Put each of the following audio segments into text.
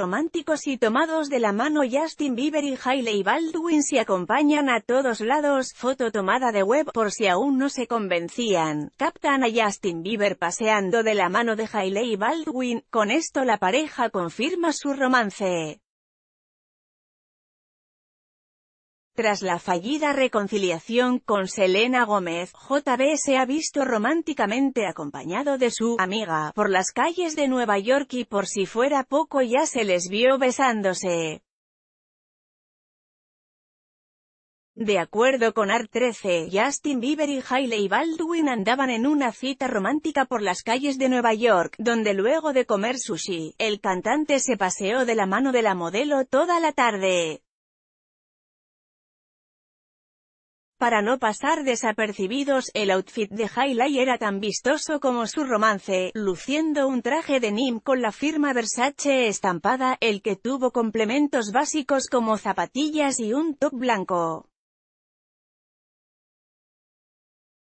románticos y tomados de la mano Justin Bieber y Hailey Baldwin se acompañan a todos lados, foto tomada de web, por si aún no se convencían, captan a Justin Bieber paseando de la mano de Hailey Baldwin, con esto la pareja confirma su romance. Tras la fallida reconciliación con Selena Gómez, JB se ha visto románticamente acompañado de su amiga por las calles de Nueva York y por si fuera poco ya se les vio besándose. De acuerdo con ART13, Justin Bieber y Hailey Baldwin andaban en una cita romántica por las calles de Nueva York, donde luego de comer sushi, el cantante se paseó de la mano de la modelo toda la tarde. Para no pasar desapercibidos, el outfit de Hailey era tan vistoso como su romance, luciendo un traje de nim con la firma Versace estampada, el que tuvo complementos básicos como zapatillas y un top blanco.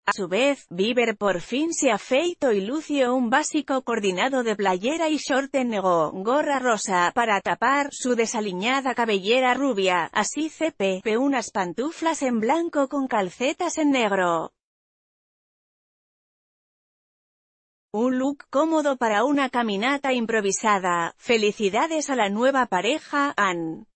A su vez, Bieber por fin se afeito y lució un básico coordinado de playera y short en negó, gorra rosa, para tapar su desaliñada cabellera rubia, así CP, unas pantuflas en blanco con calcetas en negro. Un look cómodo para una caminata improvisada. Felicidades a la nueva pareja, Anne.